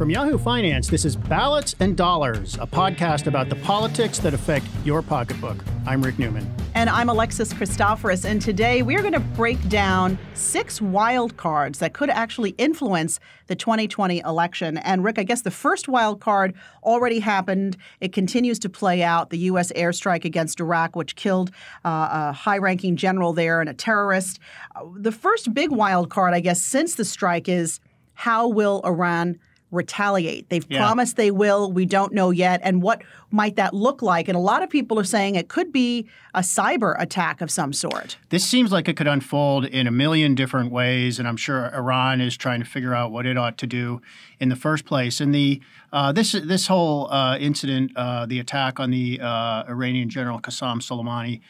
From Yahoo Finance, this is Ballots and Dollars, a podcast about the politics that affect your pocketbook. I'm Rick Newman. And I'm Alexis Christophorus. And today we're going to break down six wild cards that could actually influence the 2020 election. And Rick, I guess the first wild card already happened. It continues to play out the U.S. airstrike against Iraq, which killed uh, a high ranking general there and a terrorist. Uh, the first big wild card, I guess, since the strike is how will Iran retaliate. They've yeah. promised they will. We don't know yet. And what might that look like? And a lot of people are saying it could be a cyber attack of some sort. This seems like it could unfold in a million different ways. And I'm sure Iran is trying to figure out what it ought to do in the first place. And the uh, this this whole uh, incident, uh, the attack on the uh, Iranian general Qassam Soleimani,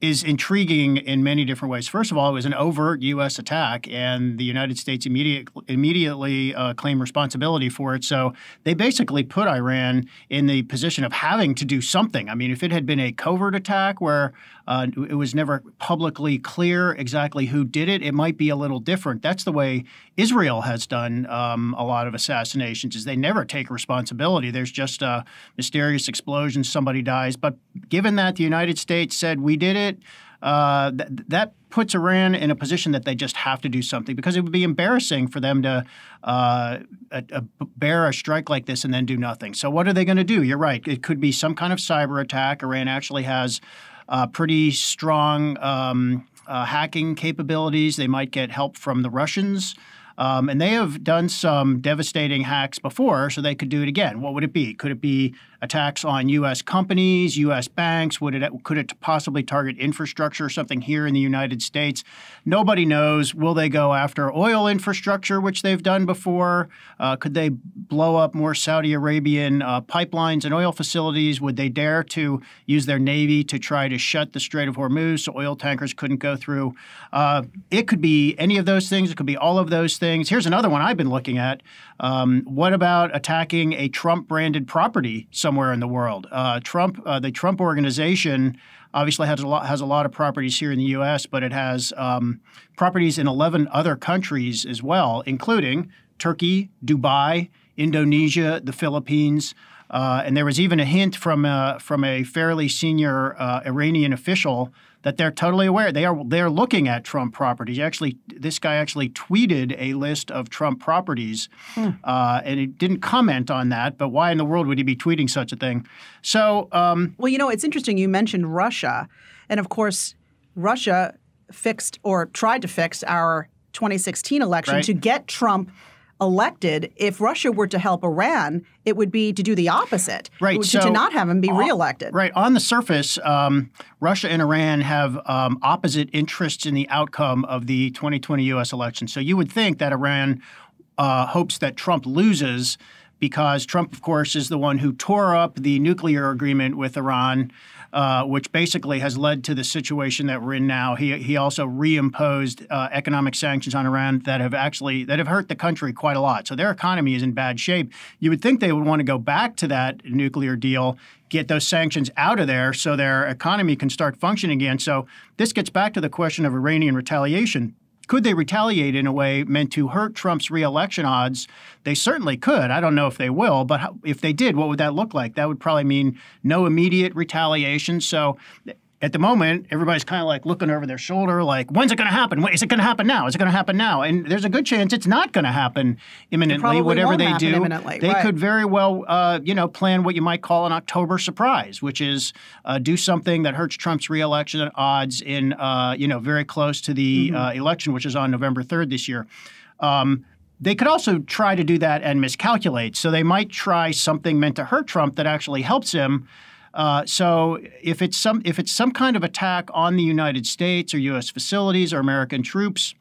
is intriguing in many different ways. First of all, it was an overt U.S. attack, and the United States immediate, immediately uh, claimed responsibility for it. So they basically put Iran in the position of having to do something. I mean, if it had been a covert attack where uh, it was never publicly clear exactly who did it, it might be a little different. That's the way Israel has done um, a lot of assassinations is they never take responsibility. There's just a mysterious explosion, somebody dies. But given that the United States said we did it, uh, th that puts Iran in a position that they just have to do something because it would be embarrassing for them to uh, a, a bear a strike like this and then do nothing. So what are they going to do? You're right. It could be some kind of cyber attack. Iran actually has uh, pretty strong um, uh, hacking capabilities. They might get help from the Russians. Um, and they have done some devastating hacks before, so they could do it again. What would it be? Could it be attacks on U.S. companies, U.S. banks? Would it could it possibly target infrastructure, something here in the United States? Nobody knows. Will they go after oil infrastructure, which they've done before? Uh, could they blow up more Saudi Arabian uh, pipelines and oil facilities? Would they dare to use their navy to try to shut the Strait of Hormuz so oil tankers couldn't go through? Uh, it could be any of those things. It could be all of those things things. Here's another one I've been looking at. Um, what about attacking a Trump branded property somewhere in the world? Uh, Trump, uh, the Trump organization, obviously has a lot has a lot of properties here in the U.S., but it has um, properties in 11 other countries as well, including Turkey, Dubai, Indonesia, the Philippines. Uh, and there was even a hint from a, uh, from a fairly senior uh, Iranian official that they're totally aware they are they're looking at Trump properties. Actually, this guy actually tweeted a list of Trump properties, hmm. uh, and it didn't comment on that. But why in the world would he be tweeting such a thing? So, um, well, you know, it's interesting. You mentioned Russia, and of course, Russia fixed or tried to fix our 2016 election right? to get Trump elected, if Russia were to help Iran, it would be to do the opposite, right? To, so, to not have him be reelected. Right. On the surface, um, Russia and Iran have um, opposite interests in the outcome of the 2020 U.S. election. So you would think that Iran uh, hopes that Trump loses because Trump, of course, is the one who tore up the nuclear agreement with Iran. Uh, which basically has led to the situation that we're in now. He, he also reimposed uh, economic sanctions on Iran that have actually that have hurt the country quite a lot. So their economy is in bad shape. You would think they would want to go back to that nuclear deal get those sanctions out of there so their economy can start functioning again. So this gets back to the question of Iranian retaliation could they retaliate in a way meant to hurt Trump's reelection odds? They certainly could. I don't know if they will, but if they did, what would that look like? That would probably mean no immediate retaliation. So at the moment, everybody's kind of like looking over their shoulder, like, when's it going to happen? Is it going to happen now? Is it going to happen now? And there's a good chance it's not going to happen imminently. Whatever they do, imminently. they right. could very well, uh, you know, plan what you might call an October surprise, which is uh, do something that hurts Trump's reelection odds in, uh, you know, very close to the mm-hmm. Uh, election, which is on November 3rd this year. Um, they could also try to do that and miscalculate. So they might try something meant to hurt Trump that actually helps him uh, so if it's some if it's some kind of attack on the United States or U.S. facilities or American troops,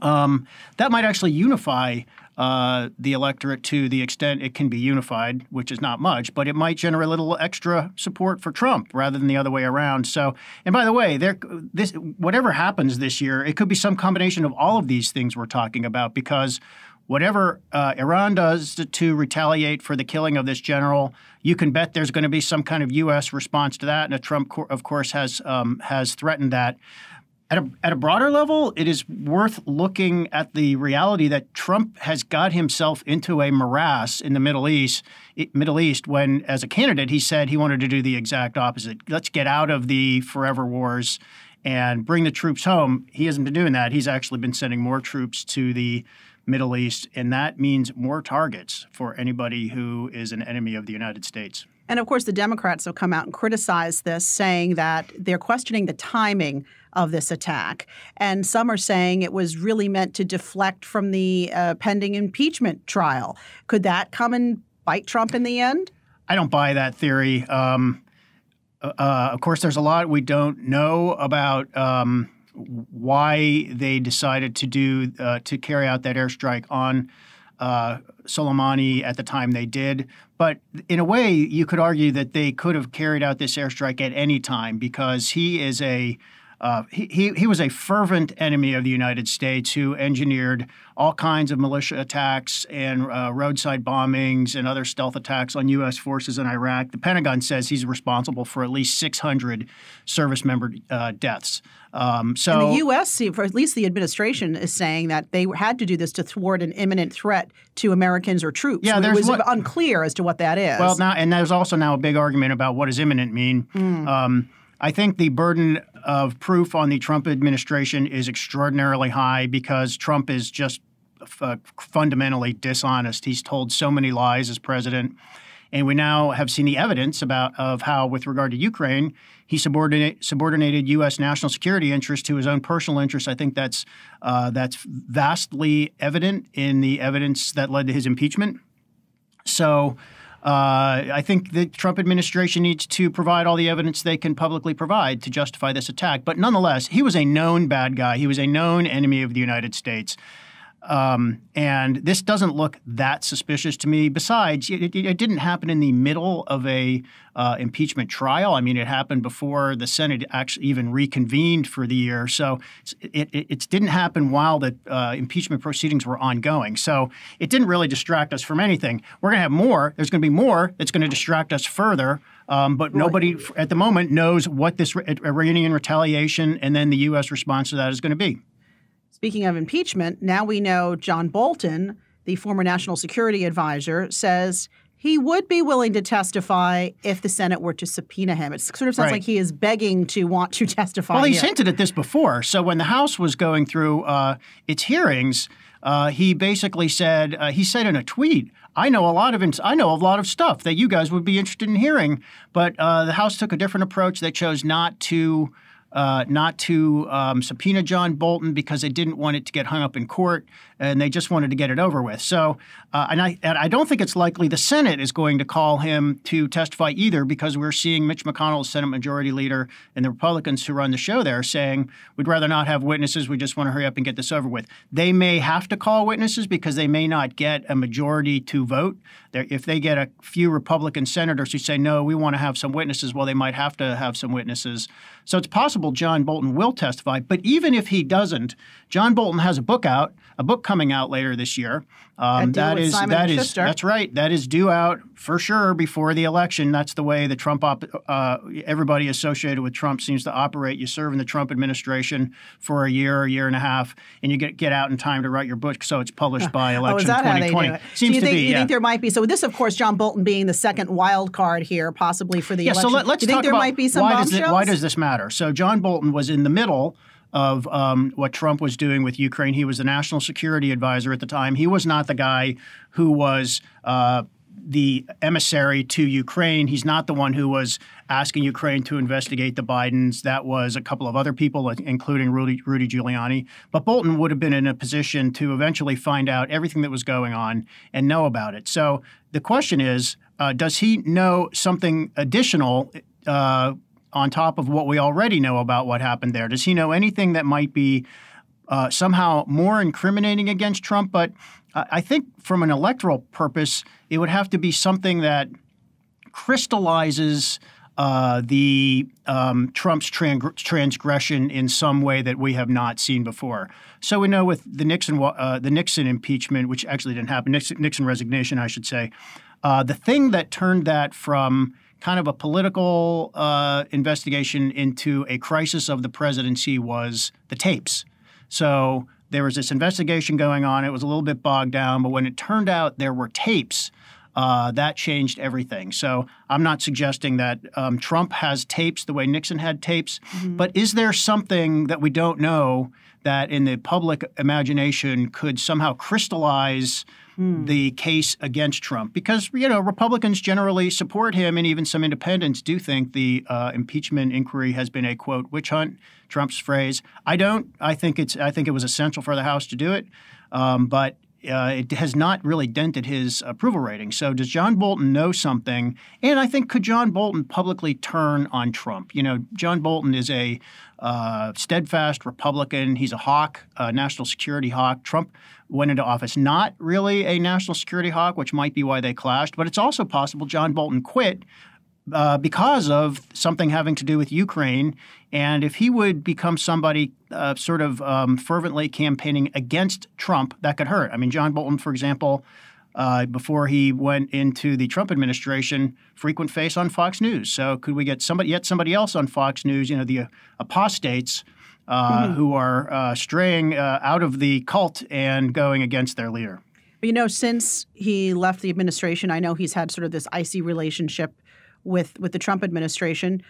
um, that might actually unify uh, the electorate to the extent it can be unified, which is not much, but it might generate a little extra support for Trump rather than the other way around. So, and by the way, there, this whatever happens this year, it could be some combination of all of these things we're talking about because whatever uh, Iran does to, to, retaliate for the killing of this general, you can bet there's going to be some kind of U.S. response to that. And Trump, of course, has um, has threatened that. At a, at a broader level, it is worth looking at the reality that Trump has got himself into a morass in the Middle East. Middle East, when as a candidate he said he wanted to do the exact opposite. Let's get out of the forever wars and bring the troops home. He hasn't been doing that. He's actually been sending more troops to the Middle East, and that means more targets for anybody who is an enemy of the United States. And of course, the Democrats have come out and criticized this, saying that they're questioning the timing of this attack. And some are saying it was really meant to deflect from the uh, pending impeachment trial. Could that come and bite Trump in the end? I don't buy that theory. Um, uh, uh of course, there's a lot we don't know about. Um, why they decided to do uh, to carry out that airstrike on uh, Soleimani at the time they did. But in a way, you could argue that they could have carried out this airstrike at any time because he is a uh, he, he, was a fervent enemy of the United States who engineered all kinds of militia attacks and uh, roadside bombings and other stealth attacks on U.S. forces in Iraq. The Pentagon says he's responsible for at least 600 service member uh, deaths. Um, so and the U.S., or at least the administration, is saying that they had to do this to thwart an imminent threat to Americans or troops. Yeah, there's it was what, unclear as to what that is. Well, now and there's also now a big argument about what does imminent mean. Mm. Um, I think the burden of proof on the Trump administration is extraordinarily high because Trump is just uh, fundamentally dishonest. He's told so many lies as president. And we now have seen the evidence about of how, with regard to Ukraine, he subordinate, subordinated U.S. national security interests to his own personal interests. I think that's uh, that's vastly evident in the evidence that led to his impeachment. So uh, I think the Trump administration needs to provide all the evidence they can publicly provide to justify this attack. But nonetheless, he was a known bad guy. He was a known enemy of the United States. Um, and this doesn't look that suspicious to me. Besides, it, it, it didn't happen in the middle of a uh, impeachment trial. I mean, it happened before the Senate actually even reconvened for the year. So it, it, it didn't happen while the uh, impeachment proceedings were ongoing. So it didn't really distract us from anything. We're going to have more. There's going to be more that's going to distract us further. Um, but nobody at the moment knows what this Iranian retaliation and then the U.S. response to that is going to be. Speaking of impeachment, now we know John Bolton, the former national security advisor, says he would be willing to testify if the Senate were to subpoena him. It sort of sounds right. like he is begging to want to testify. Well, he's here. hinted at this before. So when the House was going through uh, its hearings, uh, he basically said uh, he said in a tweet, "I know a lot of I know a lot of stuff that you guys would be interested in hearing." But uh, the House took a different approach. They chose not to uh, not to um, subpoena John Bolton because they didn't want it to get hung up in court, and they just wanted to get it over with. So, uh, and I and I don't think it's likely the Senate is going to call him to testify either, because we're seeing Mitch McConnell, Senate Majority Leader, and the Republicans who run the show there saying we'd rather not have witnesses. We just want to hurry up and get this over with. They may have to call witnesses because they may not get a majority to vote. They're, if they get a few Republican senators who say no, we want to have some witnesses, well, they might have to have some witnesses. So it's possible John Bolton will testify. But even if he doesn't, John Bolton has a book out, a book coming out later this year um, that is that is that's right. That is due out for sure before the election. That's the way the Trump op- uh, everybody associated with Trump seems to operate. You serve in the Trump administration for a year, a year and a half, and you get get out in time to write your book, so it's published oh, by election 2020. Seems so you to think, be. You yeah. think there might be? So this, of course, John Bolton being the second wild card here, possibly for the yeah, election. So let, us do you think there might be some why Does it, why does this matter? So John Bolton was in the middle of um, what Trump was doing with Ukraine. He was the national security advisor at the time. He was not the guy who was. Uh, the emissary to Ukraine. He's not the one who was asking Ukraine to investigate the Bidens. That was a couple of other people, including Rudy, Rudy, Giuliani. But Bolton would have been in a position to eventually find out everything that was going on and know about it. So the question is, uh, does he know something additional? Uh, on top of what we already know about what happened there? Does he know anything that might be uh, somehow more incriminating against Trump? But I think from an electoral purpose, it would have to be something that crystallizes uh, the um, Trump's trans- transgression in some way that we have not seen before. So we know with the Nixon uh, the Nixon impeachment, which actually didn't happen, Nixon, Nixon resignation, I should say, uh, the thing that turned that from kind of a political uh, investigation into a crisis of the presidency was the tapes. So there was this investigation going on. It was a little bit bogged down, but when it turned out there were tapes uh, that changed everything. So I'm not suggesting that um, Trump has tapes the way Nixon had tapes, mm-hmm. but is there something that we don't know that in the public imagination could somehow crystallize? Hmm. the case against Trump because you know Republicans generally support him, and even some independents do think the uh, impeachment inquiry has been a quote witch hunt. Trump's phrase. I don't. I think it's. I think it was essential for the House to do it. Um, but uh, it has not really dented his approval rating. So does John Bolton know something? And I think could John Bolton publicly turn on Trump? You know, John Bolton is a uh, steadfast Republican. He's a hawk, a national security hawk. Trump went into office not really a national security hawk, which might be why they clashed. But it's also possible John Bolton quit uh, because of something having to do with Ukraine. And if he would become somebody uh, sort of um, fervently campaigning against Trump, that could hurt. I mean, John Bolton, for example, uh, before he went into the Trump administration, frequent face on Fox News. So could we get somebody yet somebody else on Fox News? You know, the apostates. Uh, mm-hmm. Who are uh, straying uh, out of the cult and going against their leader? You know, since he left the administration, I know he's had sort of this icy relationship with with the Trump administration.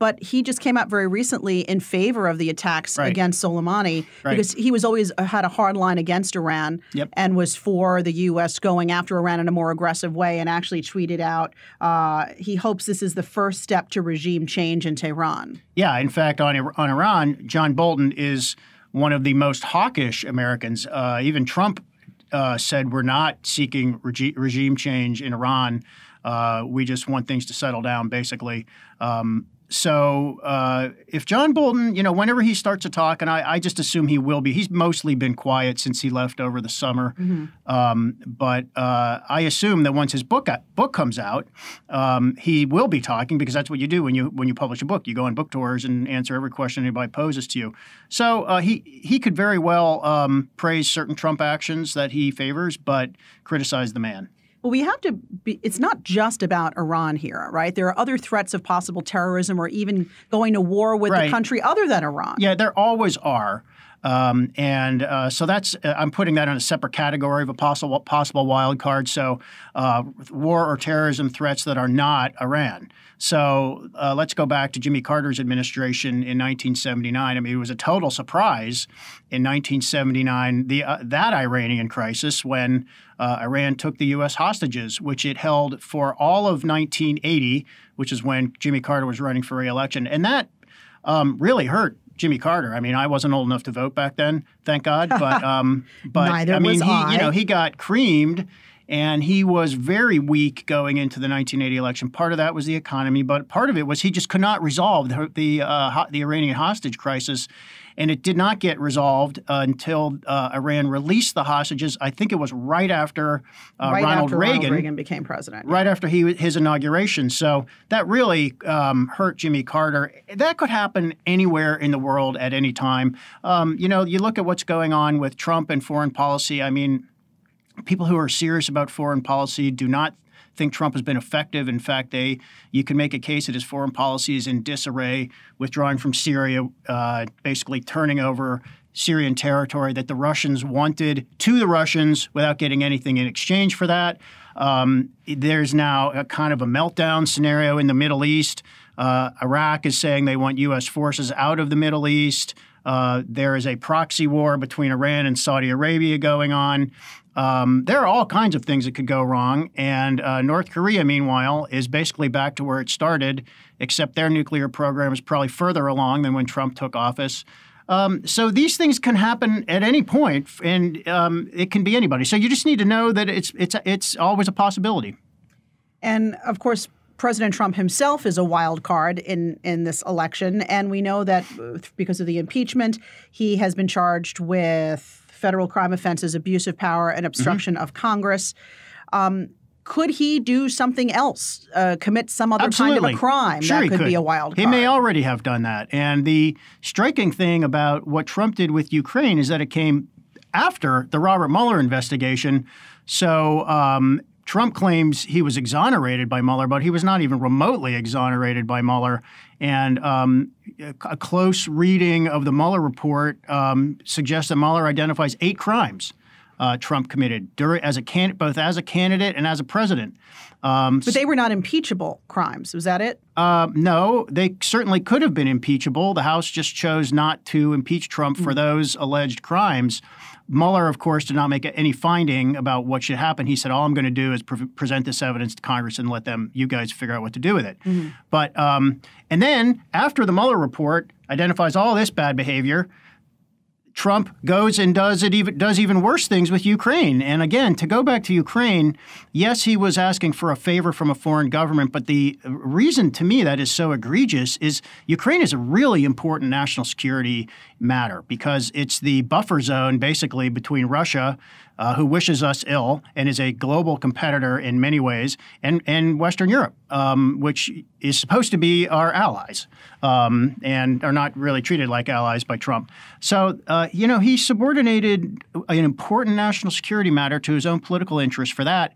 But he just came out very recently in favor of the attacks right. against Soleimani right. because he was always uh, had a hard line against Iran yep. and was for the U.S. going after Iran in a more aggressive way and actually tweeted out uh, he hopes this is the first step to regime change in Tehran. Yeah, in fact, on on Iran, John Bolton is one of the most hawkish Americans. Uh, even Trump uh, said we're not seeking regi- regime change in Iran. Uh, we just want things to settle down, basically. Um, so uh, if John Bolton, you know, whenever he starts to talk, and I, I, just assume he will be, he's mostly been quiet since he left over the summer. Mm-hmm. Um, but uh, I assume that once his book book comes out, um, he will be talking because that's what you do when you when you publish a book. You go on book tours and answer every question anybody poses to you. So uh, he he could very well um, praise certain Trump actions that he favors, but criticize the man. Well, we have to be, it's not just about Iran here, right? There are other threats of possible terrorism or even going to war with right. country other than Iran. Yeah, there always are. Um, and uh, so that's uh, I'm putting that in a separate category of a possible possible wild card. So uh, war or terrorism threats that are not Iran. So uh, let's go back to Jimmy Carter's administration in 1979. I mean, it was a total surprise in 1979 the uh, that Iranian crisis when uh, Iran took the U.S. hostages, which it held for all of 1980, which is when Jimmy Carter was running for reelection, and that um, really hurt Jimmy Carter. I mean, I wasn't old enough to vote back then, thank God. But um, but I mean, he, I. you know, he got creamed, and he was very weak going into the 1980 election. Part of that was the economy, but part of it was he just could not resolve the the, uh, the Iranian hostage crisis, and it did not get resolved uh, until uh, Iran released the hostages. I think it was right after uh, right Ronald, after Reagan, Ronald Reagan became president. Right after he his inauguration. So that really um, hurt Jimmy Carter. That could happen anywhere in the world at any time. Um, you know, you look at what's going on with Trump and foreign policy. I mean people who are serious about foreign policy do not think Trump has been effective. In fact, they you can make a case that his foreign policy is in disarray, withdrawing from Syria, uh, basically turning over Syrian territory that the Russians wanted to the Russians without getting anything in exchange for that. Um, there's now a kind of a meltdown scenario in the Middle East. Uh, Iraq is saying they want U.S. forces out of the Middle East. Uh, there is a proxy war between Iran and Saudi Arabia going on. Um, there are all kinds of things that could go wrong. And uh, North Korea, meanwhile, is basically back to where it started, except their nuclear program is probably further along than when Trump took office. Um, so these things can happen at any point, and um, it can be anybody. So you just need to know that it's it's it's always a possibility. And of course, President Trump himself is a wild card in in this election, and we know that uh, because of the impeachment, he has been charged with federal crime offenses, abuse of power, and mm-hmm. obstruction mm-hmm. of Congress. Um, could he do something else, uh, commit some other Absolutely. kind of a crime? Sure that could, could, be a wild card. He may already have done that. And the striking thing about what Trump did with Ukraine is that it came after the Robert Mueller investigation. So um, Trump claims he was exonerated by Mueller, but he was not even remotely exonerated by Mueller. And um, a, close reading of the Mueller report um, suggests that Mueller identifies eight crimes uh, Trump committed during, as a can, both as a candidate and as a president. Um, but they were not impeachable crimes. Was that it? Uh, no, they certainly could have been impeachable. The House just chose not to impeach Trump mm-hmm. for mm. those alleged crimes. Mueller, of course, did not make any finding about what should happen. He said, "All I'm going to do is pre- present this evidence to Congress and let them, you guys, figure out what to do with it." Mm-hmm. But um, and then after the Mueller report identifies all this bad behavior, Trump goes and does it even does even worse things with Ukraine. And again, to go back to Ukraine, yes, he was asking for a favor from a foreign government, but the reason to me that is so egregious is Ukraine is a really important national security matter because it's the buffer zone basically between Russia, uh, who wishes us ill and is a global competitor in many ways, and and Western Europe, um, which is supposed to be our allies um, and are not really treated like allies by Trump. So, uh, you know, he subordinated an important national security matter to his own political interest for that.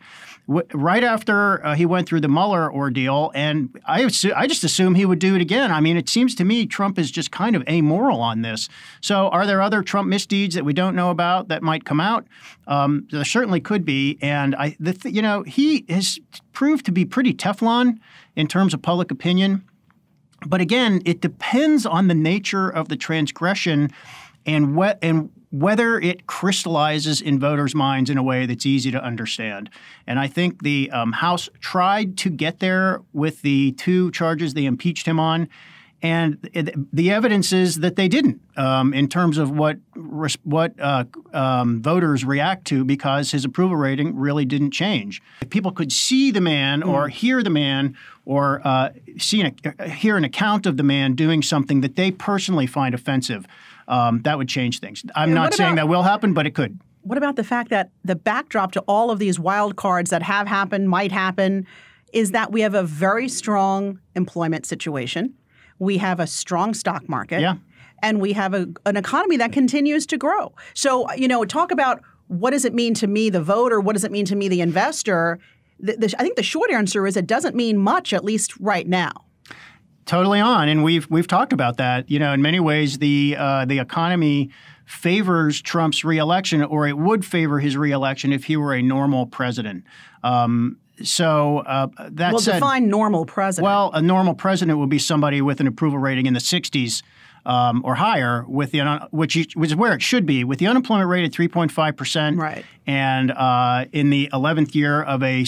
W- right after uh, he went through the Mueller ordeal, and I, assu- I just assume he would do it again. I mean, it seems to me Trump is just kind of amoral on this. So, are there other Trump misdeeds that we don't know about that might come out? Um, there certainly could be, and I, th- you know, he has proved to be pretty Teflon in terms of public opinion. But again, it depends on the nature of the transgression and what and whether it crystallizes in voters' minds in a way that's easy to understand. And I think the um, House tried to get there with the two charges they impeached him on and the evidence is that they didn't um, in terms of what what uh, um, voters react to because his approval rating really didn't change. If people could see the man or mm. hear the man or uh, see an, hear an account of the man doing something that they personally find offensive, um, that would change things. I'm and not saying that will happen, but it could. What about the fact that the backdrop to all of these wild cards that have happened, might happen, is that we have a very strong employment situation we have a strong stock market. Yeah. And we have a, an economy that continues to grow. So, you know, talk about what does it mean to me, the voter? What does it mean to me, the investor? The, the, I think the short answer is it doesn't mean much, at least right now. Totally on, and we've we've talked about that. You know, in many ways, the uh, the economy favors Trump's reelection, or it would favor his reelection if he were a normal president. Um, so uh, that well, said, define normal president. Well, a normal president would be somebody with an approval rating in the 60s um, or higher, with the which, you, which is where it should be, with the unemployment rate at 3.5 percent, right, and uh, in the 11th year of a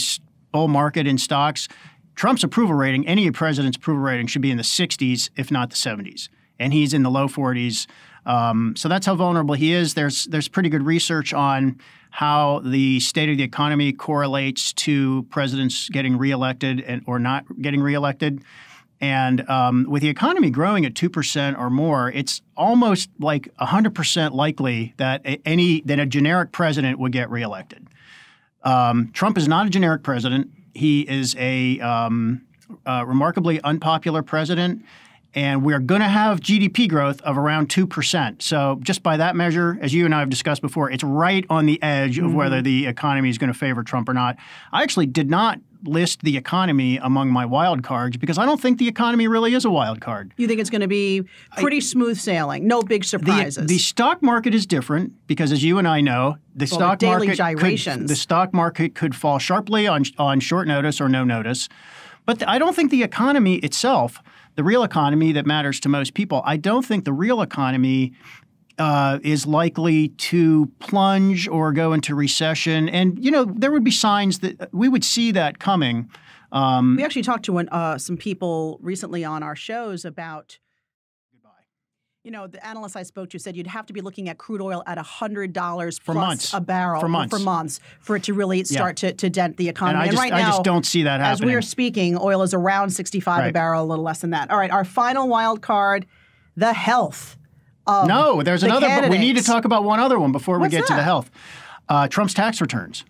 bull market in stocks, Trump's approval rating, any president's approval rating, should be in the 60s, if not the 70s, and he's in the low 40s. Um, so that's how vulnerable he is. There's there's pretty good research on how the state of the economy correlates to presidents getting reelected and or not getting reelected. And um, with the economy growing at two percent or more, it's almost like hundred percent likely that a, any that a generic president would get reelected. Um, Trump is not a generic president. He is a um, uh, remarkably unpopular president and we are going to have GDP growth of around 2%. So, just by that measure, as you and I have discussed before, it's right on the edge mm-hmm. of whether mm-hmm. the economy is going to favor Trump or not. I actually did not list the economy among my wild cards because I don't think the economy really is a wild card. You think it's going to be pretty I, smooth sailing, no big surprises. The, the, stock market is different because, as you and I know, the well, stock the market gyrations. Could, the stock market could fall sharply on on short notice or no notice. But the, I don't think the economy itself, the real economy that matters to most people, I don't think the real economy uh, is likely to plunge or go into recession. And, you know, there would be signs that uh, we would see that coming. Um, we actually talked to an, uh, some people recently on our shows about you know, the analyst I spoke to said you'd have to be looking at crude oil at hundred dollars for months a barrel for months. for months for it to really start yeah. to, to dent the economy. And, I just, and right I now, just don't see that happening. As we are speaking, oil is around sixty five right. a barrel, a little less than that. All right, our final wild card, the health. no, there's the another. Candidates. we need to talk about one other one before What's we get that? to the health. Uh, Trump's tax returns.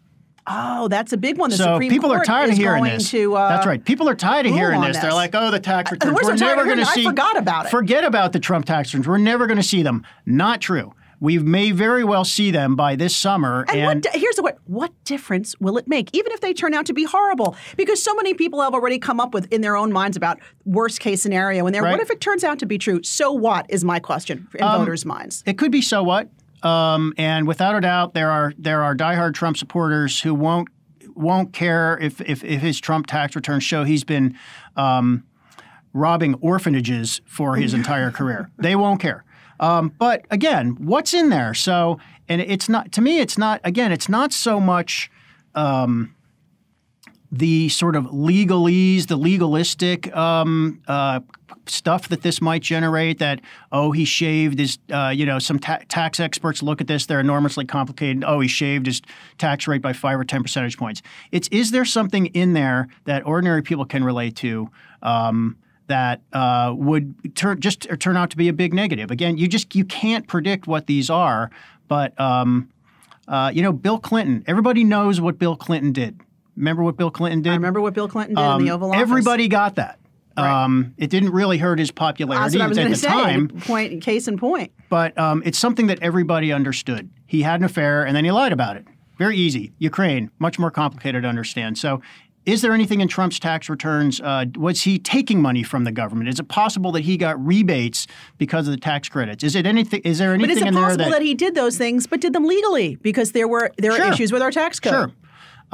Oh, that's a big one. The so Supreme people Court are tired of hearing this. To, uh, that's right. People are tired of hearing this. this. They're like, oh, the tax uh, returns. Uh, We're never going to see. I forgot about it. Forget about the Trump tax returns. We're never going to see them. Not true. We may very well see them by this summer. And, and what, here's the what: what difference will it make, even if they turn out to be horrible? Because so many people have already come up with in their own minds about worst case scenario. And they right. what if it turns out to be true? So what is my question in um, voters' minds? It could be so what. Um, and without a doubt, there are there are diehard Trump supporters who won't won't care if if, if his Trump tax returns show he's been um, robbing orphanages for his entire career. They won't care. Um, but again, what's in there? So, and it's not to me. It's not again. It's not so much. Um, the sort of legalese, the legalistic um, uh, stuff that this might generate. That oh, he shaved his, uh, you know, some ta tax experts look at this; they're enormously complicated. Oh, he shaved his tax rate by five or ten percentage points. It's is there something in there that ordinary people can relate to? Um, that uh, would turn just turn out to be a big negative. Again, you just you can't predict what these are, but um, uh, you know, Bill Clinton. Everybody knows what Bill Clinton did. Remember what Bill Clinton did? I remember what Bill Clinton did um, in the um, Oval Office. Everybody got that. Right. Um, it didn't really hurt his popularity at the say, time. Point, case in point. But um, it's something that everybody understood. He had an affair and then he lied about it. Very easy. Ukraine, much more complicated to understand. So, is there anything in Trump's tax returns? Uh, was he taking money from the government? Is it possible that he got rebates because of the tax credits? Is it anything? Is there anything? But is it possible that, that, he did those things, but did them legally because there were there sure. are issues with our tax code? Sure.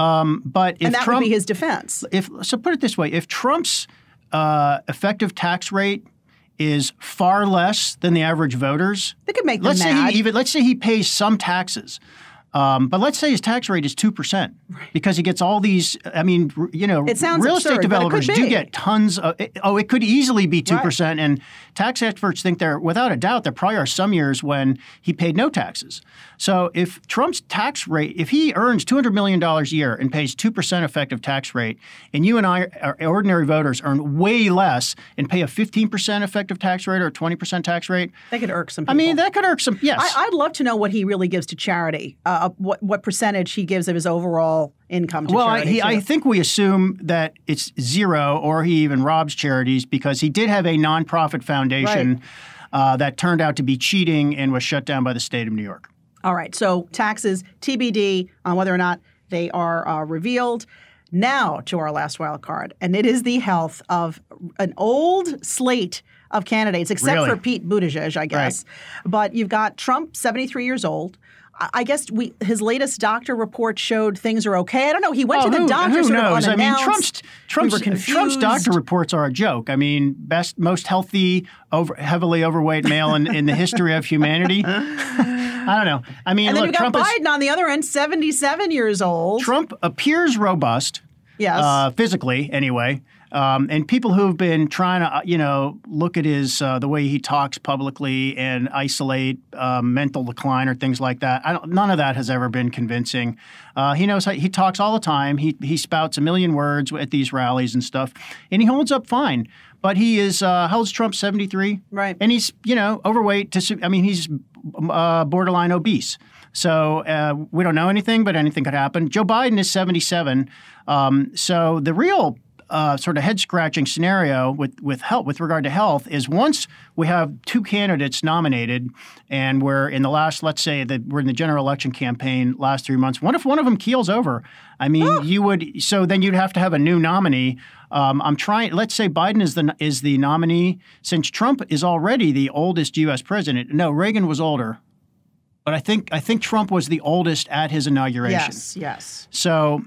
Um, but if and that Trump, would be his defense. If so, put it this way: if Trump's uh, effective tax rate is far less than the average voters, they could make. Let's say he even let's say he pays some taxes. Um, but let's say his tax rate is 2% because he gets all these. I mean, you know, it sounds real absurd, estate developers do get tons of. It, oh, it could easily be 2%. Right. And tax experts think there, without a doubt, there probably are some years when he paid no taxes. So if Trump's tax rate, if he earns $200 million a year and pays 2% effective tax rate, and you and I, are ordinary voters, earn way less and pay a 15% effective tax rate or 20% tax rate, that could irk some people. I mean, that could irk some. Yes. I, would love to know what he really gives to charity. Uh, uh, what what percentage he gives of his overall income well, I, I, think we assume that it's zero, or he even robs charities because he did have a nonprofit foundation right. uh, that turned out to be cheating and was shut down by the state of New York. All right, so taxes TBD on whether or not they are uh, revealed. Now to our last wild card, and it is the health of an old slate of candidates, except really? for Pete Buttigieg, I guess. Right. But you've got Trump, 73 years old. I guess we his latest doctor report showed things are okay. I don't know. He went oh, to the doctor. Who knows? I mean, Trump's Trump's, we Trump's doctor reports are a joke. I mean, best most healthy, over, heavily overweight male in, in the history of humanity. I don't know. I mean, and then look, you got Trump Biden is, on the other end, seventy-seven years old. Trump appears robust. Yes. Uh, physically, anyway. Um, and people who've been trying to, uh, you know, look at his uh, the way he talks publicly and isolate uh, mental decline or things like that. none of that has ever been convincing. Uh, he knows he talks all the time. He he spouts a million words at these rallies and stuff, and he holds up fine. But he is uh, how old's Trump? Seventy three, right? And he's you know overweight. To I mean, he's um, uh, borderline obese. So uh, we don't know anything, but anything could happen. Joe Biden is 77. Um, so the real uh, sort of head scratching scenario with with health with regard to health is once we have two candidates nominated, and we're in the last, let's say that we're in the general election campaign last three months. What if one of them keels over? I mean, oh. you would so then you'd have to have a new nominee. Um, I'm trying. Let's say Biden is the is the nominee since Trump is already the oldest U.S. president. No, Reagan was older but I think I think Trump was the oldest at his inauguration. Yes, yes. So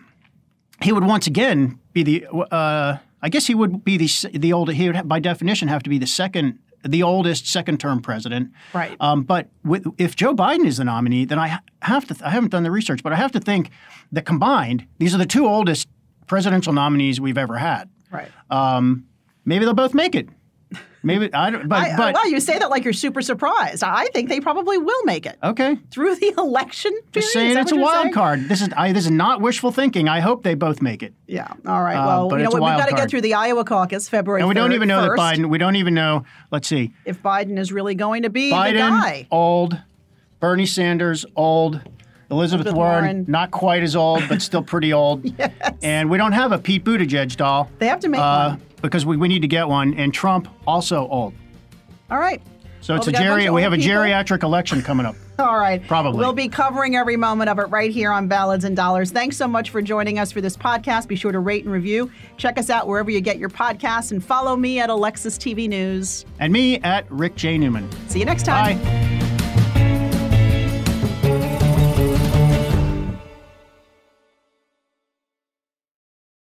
he would once again be the. Uh, I guess he would be the the old. He would, by definition, have to be the second, the oldest second term president. Right. Um, but with, if Joe Biden is the nominee, then I have to. I haven't done the research, but I have to think that combined, these are the two oldest presidential nominees we've ever had. Right. Um, maybe they'll both make it. Maybe I don't. But, I, but well, you say that like you're super surprised. I think they probably will make it. Okay. Through the election. Period? Just saying, it's a wild saying? card. This is I, this is not wishful thinking. I hope they both make it. Yeah. All right. Uh, well, uh, you know what? We've got to get through the Iowa caucus February. And we 3rd, don't even know 1st. that Biden. We don't even know. Let's see if Biden is really going to be Biden, the guy. Old, Bernie Sanders, old. Elizabeth, Elizabeth Warren, Warren, not quite as old, but still pretty old. yes. And we don't have a Pete Buttigieg doll. They have to make uh, one because we, we need to get one. And Trump, also old. All right. So it's well, a geri- we have a people. geriatric election coming up. All right. Probably. We'll be covering every moment of it right here on Ballads and Dollars. Thanks so much for joining us for this podcast. Be sure to rate and review. Check us out wherever you get your podcasts and follow me at Alexis TV News. And me at Rick J. Newman. See you next time. Bye.